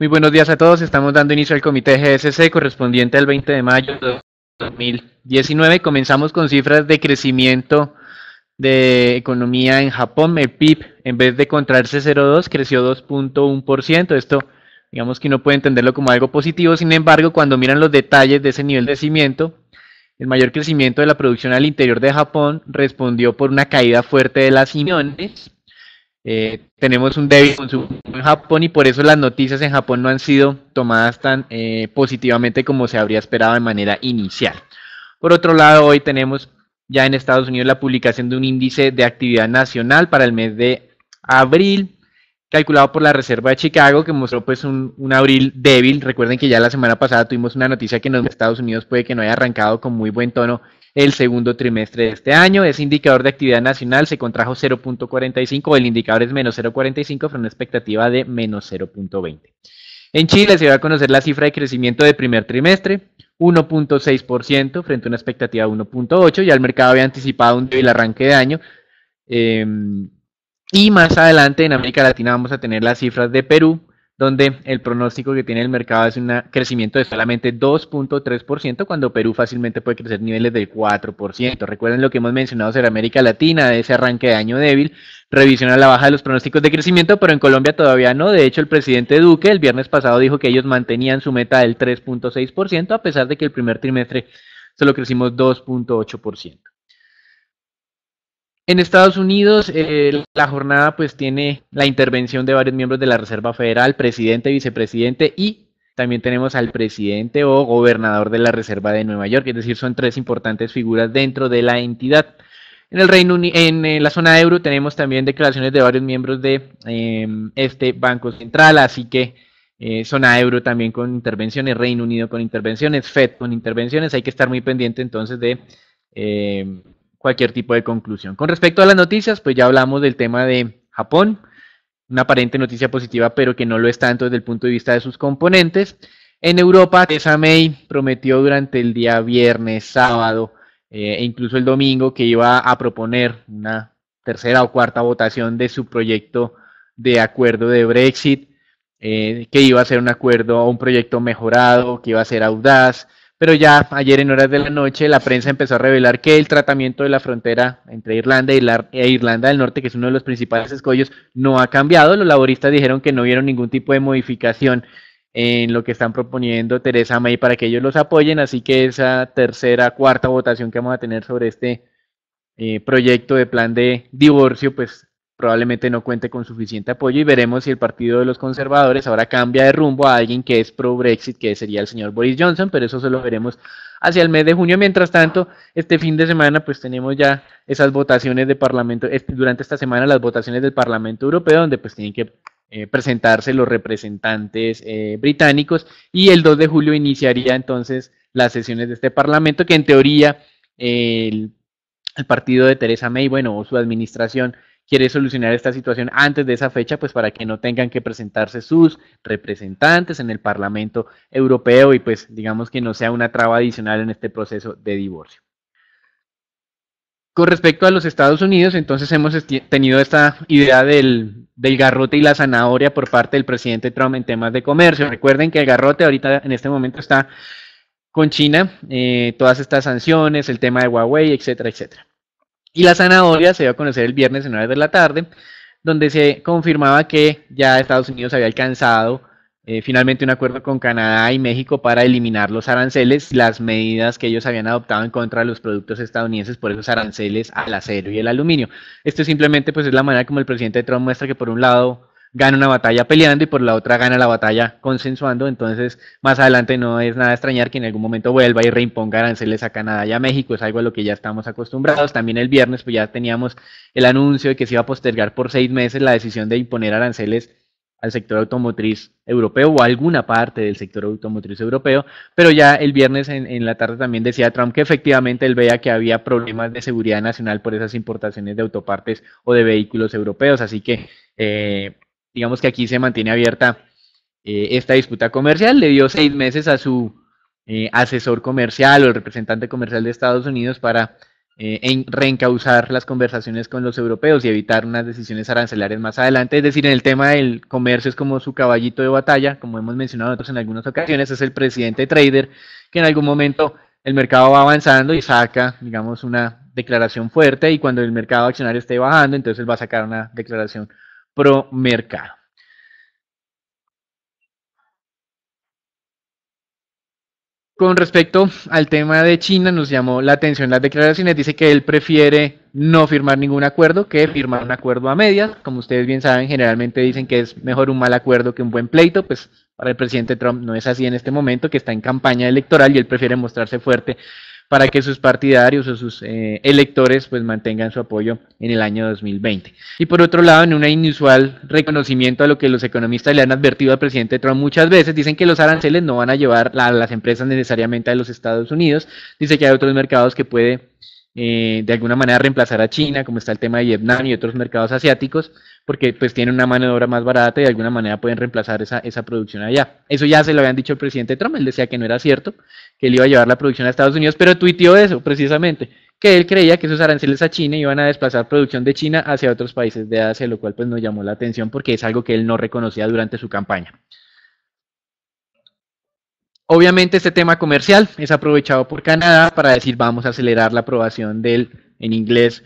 Muy buenos días a todos. Estamos dando inicio al comité GSC correspondiente al 20 de mayo de 2019. Comenzamos con cifras de crecimiento de economía en Japón. El PIB, en vez de contraerse 0,2, creció 2.1%. Esto, digamos que no puede entenderlo como algo positivo. Sin embargo, cuando miran los detalles de ese nivel de crecimiento, el mayor crecimiento de la producción al interior de Japón respondió por una caída fuerte de las uniones eh, tenemos un débil consumo en Japón y por eso las noticias en Japón no han sido tomadas tan eh, positivamente como se habría esperado de manera inicial. Por otro lado, hoy tenemos ya en Estados Unidos la publicación de un índice de actividad nacional para el mes de abril, calculado por la Reserva de Chicago, que mostró pues un, un abril débil. Recuerden que ya la semana pasada tuvimos una noticia que en los Estados Unidos puede que no haya arrancado con muy buen tono el segundo trimestre de este año. Ese indicador de actividad nacional se contrajo 0.45, el indicador es menos 0.45 frente a una expectativa de menos 0.20. En Chile se va a conocer la cifra de crecimiento de primer trimestre, 1.6% frente a una expectativa de 1.8%, ya el mercado había anticipado un débil arranque de año. Em, y más adelante en América Latina vamos a tener las cifras de Perú, donde el pronóstico que tiene el mercado es un crecimiento de solamente 2.3%, cuando Perú fácilmente puede crecer niveles del 4%. Recuerden lo que hemos mencionado sobre América Latina, ese arranque de año débil, revisión a la baja de los pronósticos de crecimiento, pero en Colombia todavía no. De hecho, el presidente Duque el viernes pasado dijo que ellos mantenían su meta del 3.6%, a pesar de que el primer trimestre solo crecimos 2.8%. En Estados Unidos, eh, la jornada pues tiene la intervención de varios miembros de la Reserva Federal, presidente, vicepresidente y también tenemos al presidente o gobernador de la Reserva de Nueva York, es decir, son tres importantes figuras dentro de la entidad. En el Reino en, eh, la zona euro tenemos también declaraciones de varios miembros de em, este Banco Central, así que eh, zona euro también con intervenciones, Reino Unido con intervenciones, Fed con intervenciones, hay que estar muy pendiente entonces de em, cualquier tipo de conclusión. Con respecto a las noticias, pues ya hablamos del tema de Japón, una aparente noticia positiva, pero que no lo es tanto desde el punto de vista de sus componentes. En Europa, Theresa May prometió durante el día viernes, sábado eh, e incluso el domingo que iba a proponer una tercera o cuarta votación de su proyecto de acuerdo de Brexit, eh, que iba a ser un acuerdo, un proyecto mejorado, que iba a ser audaz, pero ya ayer en horas de la noche la prensa empezó a revelar que el tratamiento de la frontera entre Irlanda e Irlanda del Norte, que es uno de los principales escollos, no ha cambiado. Los laboristas dijeron que no vieron ningún tipo de modificación en lo que están proponiendo Teresa May para que ellos los apoyen. Así que esa tercera, cuarta votación que vamos a tener sobre este eh, proyecto de plan de divorcio, pues probablemente no cuente con suficiente apoyo y veremos si el partido de los conservadores ahora cambia de rumbo a alguien que es pro-Brexit, que sería el señor Boris Johnson, pero eso solo lo veremos hacia el mes de junio. Mientras tanto, este fin de semana pues tenemos ya esas votaciones de Parlamento, este, durante esta semana las votaciones del Parlamento Europeo, donde pues tienen que eh, presentarse los representantes eh, británicos y el 2 de julio iniciaría entonces las sesiones de este Parlamento, que en teoría el, el partido de Teresa May, bueno, o su administración, quiere solucionar esta situación antes de esa fecha, pues para que no tengan que presentarse sus representantes en el Parlamento Europeo y pues digamos que no sea una traba adicional en este proceso de divorcio. Con respecto a los Estados Unidos, entonces hemos tenido esta idea del, garrote y la zanahoria por parte del presidente Trump en temas de comercio. Recuerden que el garrote ahorita en este momento está con China, eh, todas estas sanciones, el tema de Huawei, etcétera, etcétera. Y la zanahoria se dio a conocer el viernes en horas de la tarde, donde se confirmaba que ya Estados Unidos había alcanzado eh, finalmente un acuerdo con Canadá y México para eliminar los aranceles, las medidas que ellos habían adoptado en contra de los productos estadounidenses por esos aranceles al acero y el aluminio. Esto simplemente pues es la manera como el presidente Trump muestra que por un lado gana una batalla peleando y por la otra gana la batalla consensuando. Entonces, más adelante no es nada extrañar que en algún momento vuelva y reimponga aranceles a Canadá y a México. Es algo a lo que ya estamos acostumbrados. También el viernes, pues ya teníamos el anuncio de que se iba a postergar por seis meses la decisión de imponer aranceles al sector automotriz europeo o alguna parte del sector automotriz europeo, pero ya el viernes en, en, la tarde también decía Trump que efectivamente él veía que había problemas de seguridad nacional por esas importaciones de autopartes o de vehículos europeos, así que eh, digamos que aquí se mantiene abierta eh, esta disputa comercial. Le dio seis meses a su eh, asesor comercial o el representante comercial de Estados Unidos para eh, reencauzar las conversaciones con los europeos y evitar unas decisiones arancelares más adelante. Es decir, en el tema del comercio es como su caballito de batalla, como hemos mencionado nosotros en algunas ocasiones, es el presidente trader que en algún momento el mercado va avanzando y saca, digamos, una declaración fuerte y cuando el mercado accionario esté bajando, entonces va a sacar una declaración pro mercado. Con respecto al tema de China, nos llamó la atención las declaraciones. Dice que él prefiere no firmar ningún acuerdo que firmar un acuerdo a medias. Como ustedes bien saben, generalmente dicen que es mejor un mal acuerdo que un buen pleito. Pues para el presidente Trump no es así en este momento, que está en campaña electoral y él prefiere mostrarse fuerte para que sus partidarios o sus eh, electores pues mantengan su apoyo en el año 2020. Y por otro lado, en un inusual reconocimiento a lo que los economistas le han advertido al presidente Trump muchas veces, dicen que los aranceles no van a llevar a las empresas necesariamente a los Estados Unidos, dice que hay otros mercados que puede eh, de alguna manera reemplazar a China, como está el tema de Vietnam y otros mercados asiáticos, porque pues tienen una mano de obra más barata y de alguna manera pueden reemplazar esa, producción allá. Eso ya se lo habían dicho el presidente Trump, él decía que no era cierto, que él iba a llevar la producción a Estados Unidos, pero tuiteó eso precisamente, que él creía que esos aranceles a China iban a desplazar producción de China hacia otros países de Asia, lo cual pues nos llamó la atención porque es algo que él no reconocía durante su campaña. Obviamente este tema comercial es aprovechado por Canadá para decir vamos a acelerar la aprobación del, en inglés,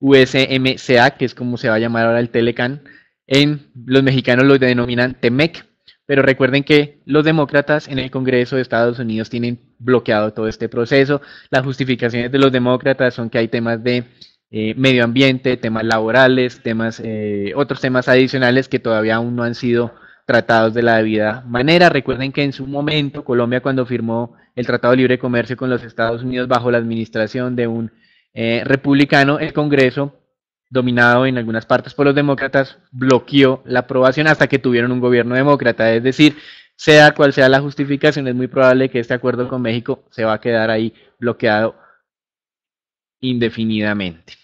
USMCA, que es como se va a llamar ahora el Telecan, en los mexicanos lo denominan TEMEC, pero recuerden que los demócratas en el Congreso de Estados Unidos tienen bloqueado todo este proceso. Las justificaciones de los demócratas son que hay temas de eh, medio ambiente, temas laborales, temas, eh, otros temas adicionales que todavía aún no han sido tratados de la debida manera. Recuerden que en su momento Colombia cuando firmó el Tratado de Libre Comercio con los Estados Unidos bajo la administración de un eh, republicano, el Congreso, dominado en algunas partes por los demócratas, bloqueó la aprobación hasta que tuvieron un gobierno demócrata. Es decir, sea cual sea la justificación, es muy probable que este acuerdo con México se va a quedar ahí bloqueado indefinidamente.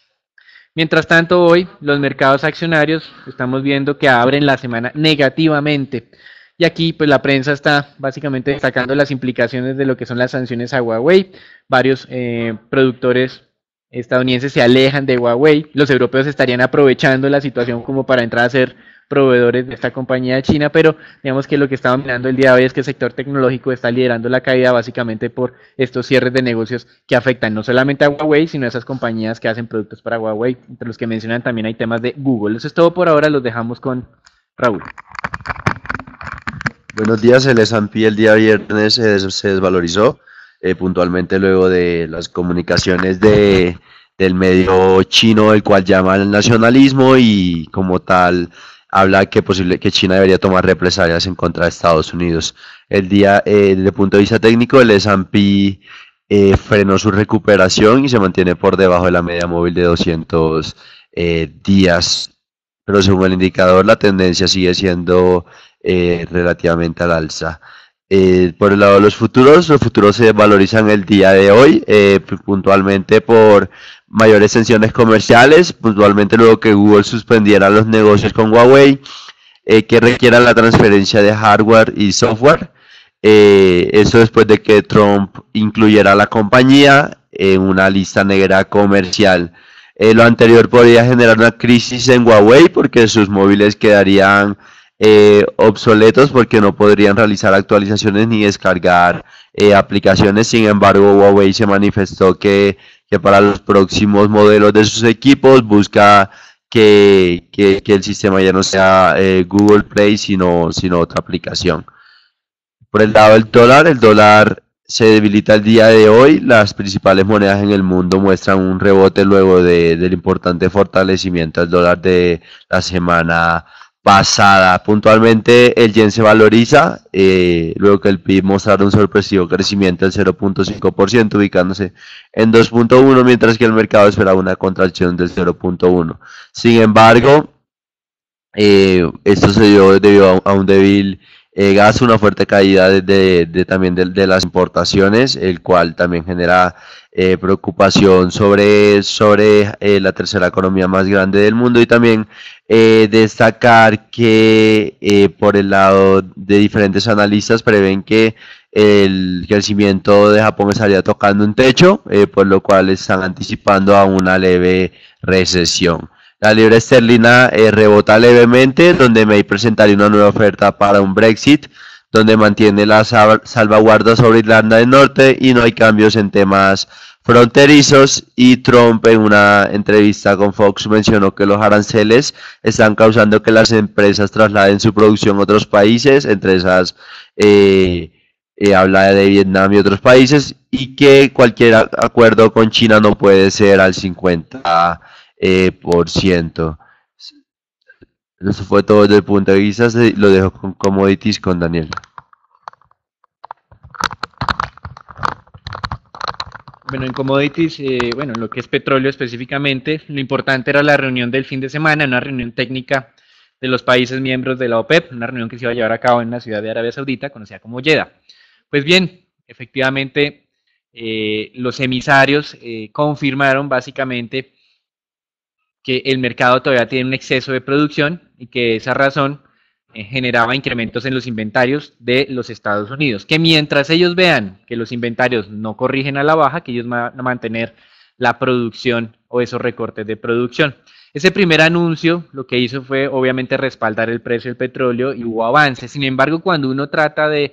Mientras tanto, hoy los mercados accionarios estamos viendo que abren la semana negativamente. Y aquí, pues la prensa está básicamente destacando las implicaciones de lo que son las sanciones a Huawei. Varios eh, productores estadounidenses se alejan de Huawei. Los europeos estarían aprovechando la situación como para entrar a hacer proveedores de esta compañía de China, pero digamos que lo que estaba mirando el día de hoy es que el sector tecnológico está liderando la caída básicamente por estos cierres de negocios que afectan no solamente a Huawei, sino a esas compañías que hacen productos para Huawei. Entre los que mencionan también hay temas de Google. Eso es todo por ahora, los dejamos con Raúl. Buenos días, el S&P el día viernes se, desvalorizó eh, puntualmente luego de las comunicaciones de, del medio chino, el cual llama al nacionalismo y como tal habla que, posible, que China debería tomar represalias en contra de Estados Unidos. El día, eh, desde el punto de vista técnico, el S&P eh, frenó su recuperación y se mantiene por debajo de la media móvil de 200 eh, días. Pero según el indicador, la tendencia sigue siendo relativamente al alza. Eh, por el lado de los futuros, los futuros se valorizan el día de hoy, eh, puntualmente por mayores tensiones comerciales, puntualmente luego que Google suspendiera los negocios con Huawei, eh, que requiera la transferencia de hardware y software. eso después de que Trump incluyera a la compañía en una lista negra comercial. lo anterior podría generar una crisis en Huawei porque sus móviles quedarían eh, obsoletos porque no podrían realizar actualizaciones ni descargar eh, aplicaciones. Sin embargo, Huawei se manifestó que, para los próximos modelos de sus equipos busca que, el sistema ya no sea eh, Google Play, sino, sino otra aplicación. Por el lado del dólar, el dólar se debilita el día de hoy. Las principales monedas en el mundo muestran un rebote luego de, del importante fortalecimiento del dólar de la semana pasada. Puntualmente, el yen se valoriza, eh, luego que el PIB mostraron un sorpresivo crecimiento del 0.5%, ubicándose en 2.1, mientras que el mercado esperaba una contracción del 0.1. Sin embargo, eh, esto se dio debido a un débil eh, gas, una fuerte caída también de, las importaciones, el cual también genera eh, preocupación sobre, sobre eh, la tercera economía más grande del mundo y también destacar que por el lado de diferentes analistas prevén que el crecimiento de Japón estaría tocando un techo, por lo cual están anticipando a una leve recesión. La libra esterlina eh, rebota levemente, donde May presentaría una nueva oferta para un Brexit, donde mantiene la salvaguarda sobre Irlanda del Norte y no hay cambios en temas fronterizos y Trump en una entrevista con Fox mencionó que los aranceles están causando que las empresas trasladen su producción a otros países, entre esas eh, eh, habla de Vietnam y otros países, y que cualquier acuerdo con China no puede ser al 50 eh, por ciento. Eso fue todo desde el punto de vista, lo dejo con commodities con Daniel. Bueno, en commodities, eh, bueno, lo que es petróleo específicamente, lo importante era la reunión del fin de semana, una reunión técnica de los países miembros de la OPEP, una reunión que se iba a llevar a cabo en la ciudad de Arabia Saudita, conocida como Jeddah. Pues bien, efectivamente, eh, los emisarios confirmaron básicamente que el mercado todavía tiene un exceso de producción y que esa razón eh, generaba incrementos en los inventarios de los Estados Unidos. Que mientras ellos vean que los inventarios no corrigen a la baja, que ellos van a mantener la producción o esos recortes de producción. Ese primer anuncio lo que hizo fue obviamente respaldar el precio del petróleo y hubo avances. Sin embargo, cuando uno trata de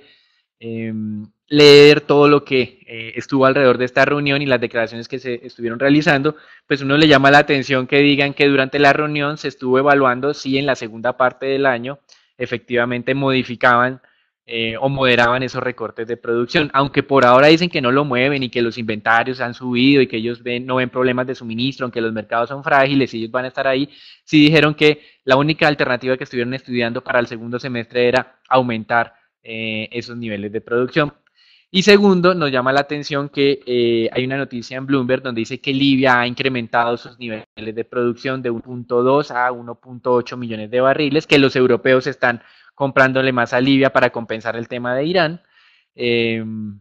em, leer todo lo que eh, estuvo alrededor de esta reunión y las declaraciones que se estuvieron realizando, pues uno le llama la atención que digan que durante la reunión se estuvo evaluando si en la segunda parte del año efectivamente modificaban eh, o moderaban esos recortes de producción, aunque por ahora dicen que no lo mueven y que los inventarios han subido y que ellos no ven problemas de suministro, aunque los mercados son frágiles y ellos van a estar ahí, sí dijeron que la única alternativa que estuvieron estudiando para el segundo semestre era aumentar eh, esos niveles de producción. Y segundo, nos llama la atención que eh, hay una noticia en Bloomberg donde dice que Libia ha incrementado sus niveles de producción de 1.2 a 1.8 millones de barriles, que los europeos están comprándole más a Libia para compensar el tema de Irán. Em,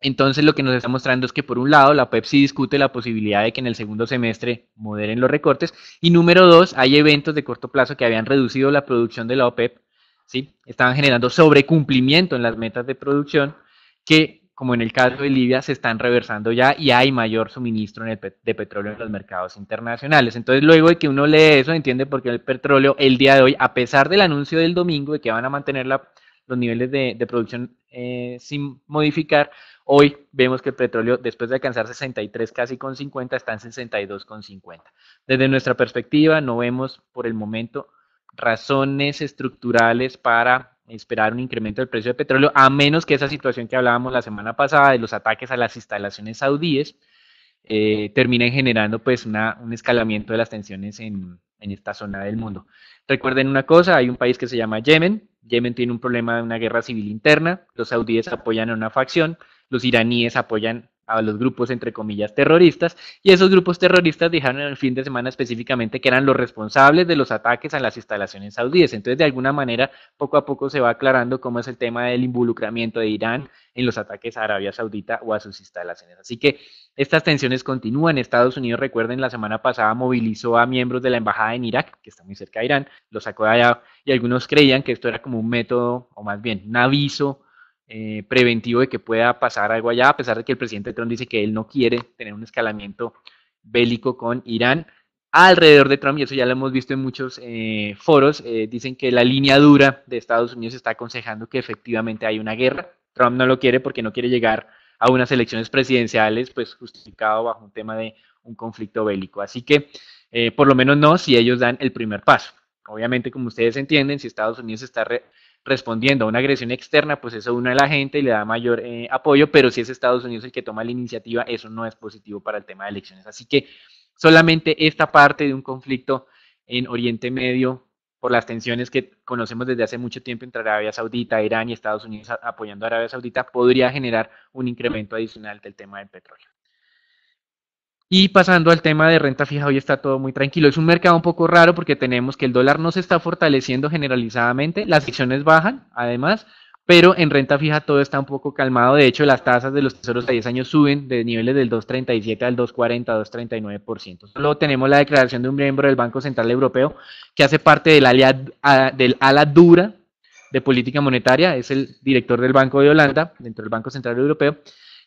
entonces lo que nos está mostrando es que por un lado la OPEP e sí discute la posibilidad de que en el segundo semestre moderen los recortes y número dos, hay eventos de corto plazo que habían reducido la producción de la OPEP, e ¿sí? estaban generando sobrecumplimiento en las metas de producción que, como en el caso de Libia, se están reversando ya y hay mayor suministro en de petróleo en los mercados internacionales. Entonces, luego de que uno lee eso, entiende por qué el petróleo el día de hoy, a pesar del anuncio del domingo de que van a mantener los niveles de, producción eh, sin modificar, hoy vemos que el petróleo, después de alcanzar 63 casi con 50, está en 62.50 con Desde nuestra perspectiva, no vemos por el momento razones estructurales para esperar un incremento del precio del petróleo, a menos que esa situación que hablábamos la semana pasada de los ataques a las instalaciones saudíes eh, terminen generando pues un escalamiento de las tensiones en, en esta zona del mundo. Recuerden una cosa, hay un país que se llama Yemen, Yemen tiene un problema de una guerra civil interna, los saudíes apoyan a una facción, los iraníes apoyan a los grupos, entre comillas, terroristas, y esos grupos terroristas dijeron en el fin de semana específicamente que eran los responsables de los ataques a las instalaciones saudíes. Entonces, de alguna manera, poco a poco se va aclarando cómo es el tema del involucramiento de Irán en los ataques a Arabia Saudita o a sus instalaciones. Así que estas tensiones continúan. Estados Unidos, recuerden, la semana pasada movilizó a miembros de la embajada en Irak, que está muy cerca de Irán, los sacó de allá, y algunos creían que esto era como un método, o más bien, un aviso eh, preventivo de que pueda pasar algo allá, a pesar de que el presidente Trump dice que él no quiere tener un escalamiento bélico con Irán. Alrededor de Trump, y eso ya lo hemos visto en muchos eh, foros, eh, dicen que la línea dura de Estados Unidos está aconsejando que efectivamente hay una guerra. Trump no lo quiere porque no quiere llegar a unas elecciones presidenciales, pues justificado bajo un tema de un conflicto bélico. Así que, por lo menos no si ellos dan el primer paso. Obviamente, como ustedes entienden, si Estados Unidos está respondiendo a una agresión externa, pues eso une a la gente y le da mayor eh, apoyo, pero si es Estados Unidos el que toma la iniciativa, eso no es positivo para el tema de elecciones. Así que solamente esta parte de un conflicto en Oriente Medio por las tensiones que conocemos desde hace mucho tiempo entre Arabia Saudita, Irán y Estados Unidos apoyando a Arabia Saudita, podría generar un incremento adicional del tema del petróleo. Y pasando al tema de renta fija, hoy está todo muy tranquilo. Es un mercado un poco raro porque tenemos que el dólar no se está fortaleciendo generalizadamente, las acciones bajan, además, pero en renta fija todo está un poco calmado. De hecho, las tasas de los tesoros de 10 años suben de niveles del 2,37 al 2,40, 2,39%. Luego tenemos la declaración de un miembro del Banco Central Europeo que hace parte del, del ala dura de política monetaria, es el director del Banco de Holanda, dentro del Banco Central Europeo,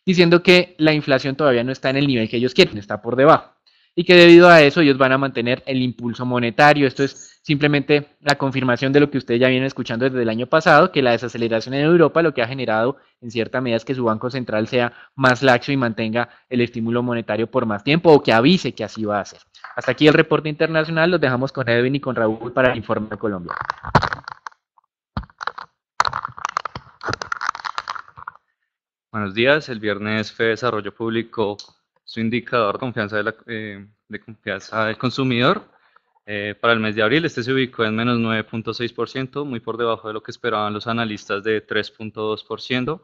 diciendo que la inflación todavía no está en el nivel que ellos quieren, está por debajo. Y que debido a eso ellos van a mantener el impulso monetario. Esto es simplemente la confirmación de lo que ustedes ya vienen escuchando desde el año pasado, que la desaceleración en Europa lo que ha generado en cierta medida es que su Banco Central sea más laxo y mantenga el estímulo monetario por más tiempo o que avise que así va a ser. Hasta aquí el reporte internacional, los dejamos con Edwin y con Raúl para el Informe de Colombia. Buenos días, el viernes fue Desarrollo Público su indicador confianza de, eh, confianza del consumidor. Eh, para el mes de abril este se ubicó en menos 9.6%, muy por debajo de lo que esperaban los analistas de 3.2%,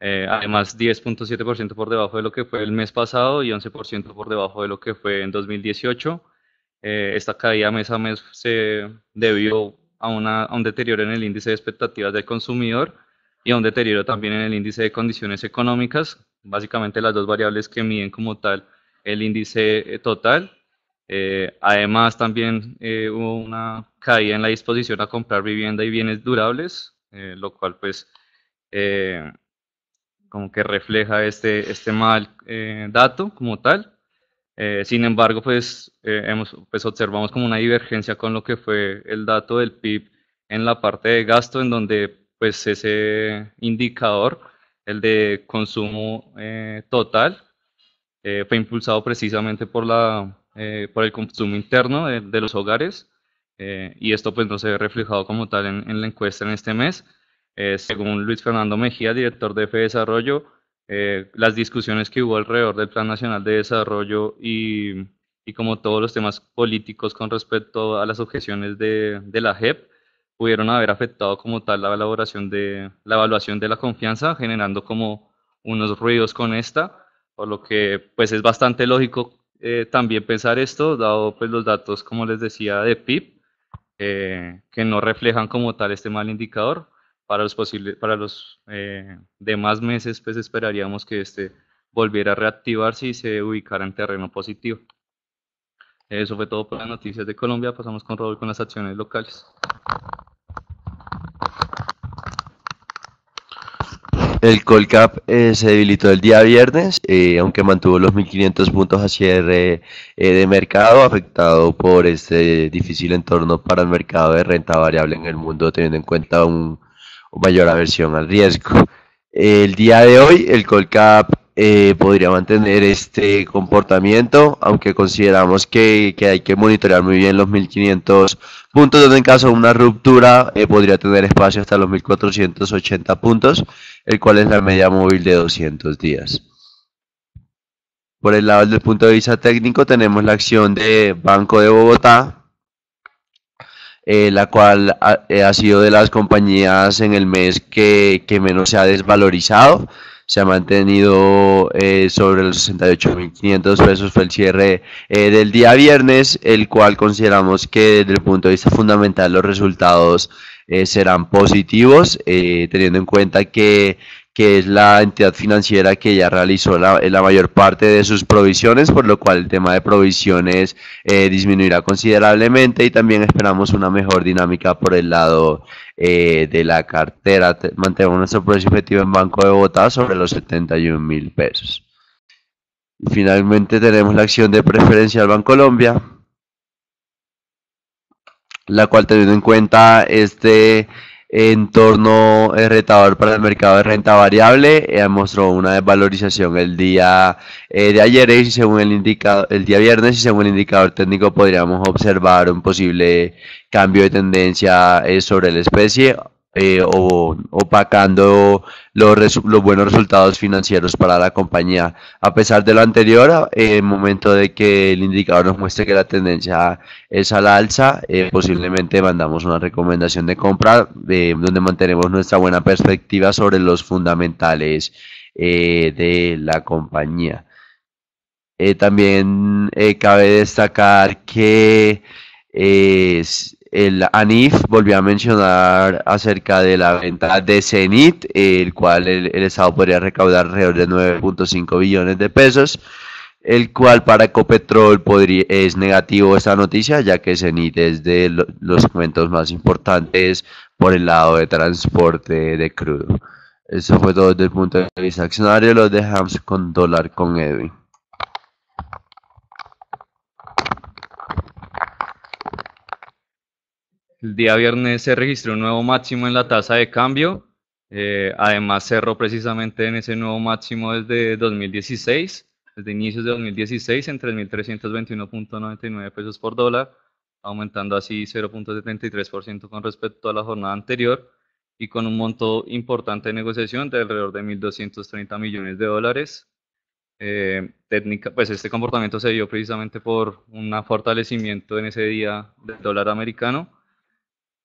eh, además 10.7% por debajo de lo que fue el mes pasado y 11% por debajo de lo que fue en 2018. Eh, esta caída mes a mes se debió a, una, a un deterioro en el índice de expectativas del consumidor, y un deterioro también en el índice de condiciones económicas, básicamente las dos variables que miden como tal el índice eh, total. Eh, además, también eh, hubo una caída en la disposición a comprar vivienda y bienes durables, lo cual pues como que refleja este, este mal dato como tal. sin embargo, pues, hemos, pues observamos como una divergencia con lo que fue el dato del PIB en la parte de gasto, en donde pues ese indicador, el de consumo eh, total, eh, fue impulsado precisamente por, la, eh, por el consumo interno de, los hogares y esto pues no se ve reflejado como tal en, la encuesta en este mes. según Luis Fernando Mejía, director de F e Desarrollo, las discusiones que hubo alrededor del Plan Nacional de Desarrollo y, y como todos los temas políticos con respecto a las objeciones de, de la JEP, pudieron haber afectado como tal la evaluación de la evaluación de la confianza, generando como unos ruidos con esta, por lo que pues es bastante lógico eh, también pensar esto, dado pues los datos como les decía de PIB, eh, que no reflejan como tal este mal indicador. Para los, para los eh, demás meses, pues esperaríamos que este volviera a reactivarse y se ubicara en terreno positivo. Eso fue todo por las noticias de Colombia. Pasamos con Raúl con las acciones locales. El Colcap eh, se debilitó el día viernes, eh, aunque mantuvo los 1.500 puntos a cierre eh, de mercado, afectado por este difícil entorno para el mercado de renta variable en el mundo, teniendo en cuenta una mayor aversión al riesgo. El día de hoy, el Colcap eh, podría mantener este comportamiento, aunque consideramos que, que, hay que monitorear muy bien los 1500 puntos, donde en caso de una ruptura eh, podría tener espacio hasta los 1480 puntos, el cual es la media móvil de 200 días. Por el lado del punto de vista técnico tenemos la acción de Banco de Bogotá, eh, la cual ha, ha, sido de las compañías en el mes que, que menos se ha desvalorizado se ha mantenido eh, sobre los 68.500 pesos. Fue el cierre eh, del día viernes, el cual consideramos que desde el punto de vista fundamental los resultados eh, serán positivos, teniendo en cuenta que que es la entidad financiera que ya realizó eh, la, mayor parte de sus provisiones, por lo cual el tema de provisiones eh, disminuirá considerablemente y también esperamos una mejor dinámica por el lado eh, de la cartera. Mantenemos nuestro precio en Banco de Bogotá sobre los 71 mil pesos. finalmente tenemos la acción de Preferencia banco Colombia, la cual teniendo en cuenta este en entorno eh, retador para el mercado de renta variable eh, mostró una desvalorización el día eh, de ayer y según el indicador el día viernes y según el indicador técnico podríamos observar un posible cambio de tendencia sobre la especie eh, o, opacando los, los, buenos resultados financieros para la compañía. A pesar de lo anterior, eh, en el momento de que el indicador nos muestre que la tendencia es al alza, eh, posiblemente mandamos una recomendación de compra donde mantenemos nuestra buena perspectiva sobre los fundamentales de la compañía. también cabe destacar que es el ANIF volvió a mencionar acerca de la venta de Cenit, el cual el, Estado podría recaudar alrededor de 9.5 billones de pesos, el cual para Ecopetrol podría, es negativo esta noticia, ya que Cenit es de los segmentos más importantes por el lado de transporte de crudo. Eso fue todo desde el punto de vista accionario, los dejamos con dólar con Edwin. El día viernes se registró un nuevo máximo en la tasa de cambio. Eh, además, cerró precisamente en ese nuevo máximo desde 2016, desde inicios de 2016, en 3.321.99 pesos por dólar, aumentando así 0.73% con respecto a la jornada anterior y con un monto importante de negociación de alrededor de 1.230 millones de dólares. Eh, técnica, pues este comportamiento se dio precisamente por un fortalecimiento en ese día del dólar americano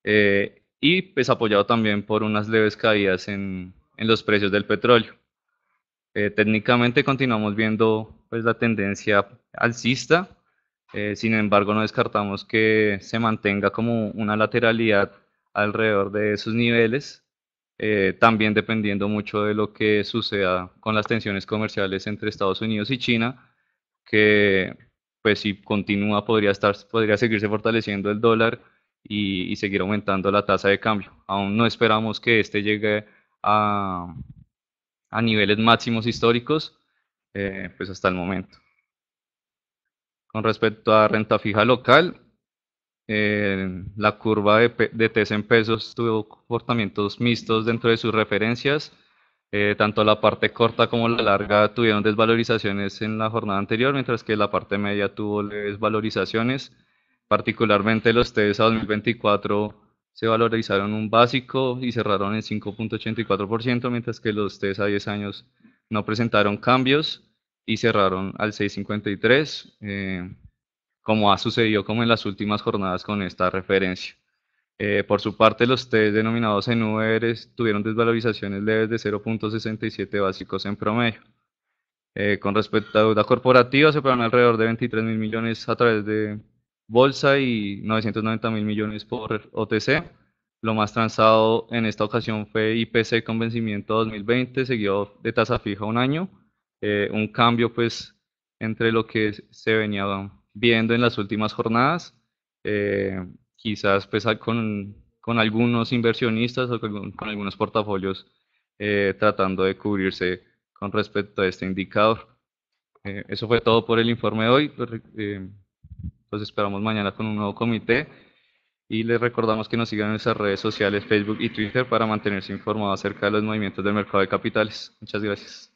eh, y pues apoyado también por unas leves caídas en, en los precios del petróleo. Eh, técnicamente continuamos viendo pues, la tendencia alcista, eh, sin embargo no descartamos que se mantenga como una lateralidad alrededor de esos niveles, también dependiendo mucho de lo que suceda con las tensiones comerciales entre Estados Unidos y China, que pues si continúa podría, estar, podría seguirse fortaleciendo el dólar y, seguir aumentando la tasa de cambio. Aún no esperamos que este llegue a, a niveles máximos históricos, eh, pues hasta el momento. Con respecto a renta fija local, eh, la curva de, de en pesos tuvo comportamientos mixtos dentro de sus referencias. Eh, tanto la parte corta como la larga tuvieron desvalorizaciones en la jornada anterior, mientras que la parte media tuvo desvalorizaciones Particularmente los TES a 2024 se valorizaron un básico y cerraron en 5.84%, mientras que los TES a 10 años no presentaron cambios y cerraron al 6.53, eh, como ha sucedido como en las últimas jornadas con esta referencia. Eh, por su parte, los TES denominados en e tuvieron desvalorizaciones leves de 0.67 básicos en promedio. Eh, con respecto a deuda corporativa, se pagaron alrededor de 23 mil millones a través de bolsa y 990 mil millones por OTC. Lo más transado en esta ocasión fue IPC con vencimiento 2020, seguido de tasa fija un año. Eh, un cambio pues entre lo que se venía viendo en las últimas jornadas. Eh, quizás pues, con, algunos inversionistas o con, algunos portafolios eh, tratando de cubrirse con respecto a este indicador. eso fue todo por el informe de hoy. Pues, los esperamos mañana con un nuevo comité y les recordamos que nos sigan en nuestras redes sociales, Facebook y Twitter para mantenerse informados acerca de los movimientos del mercado de capitales. Muchas gracias.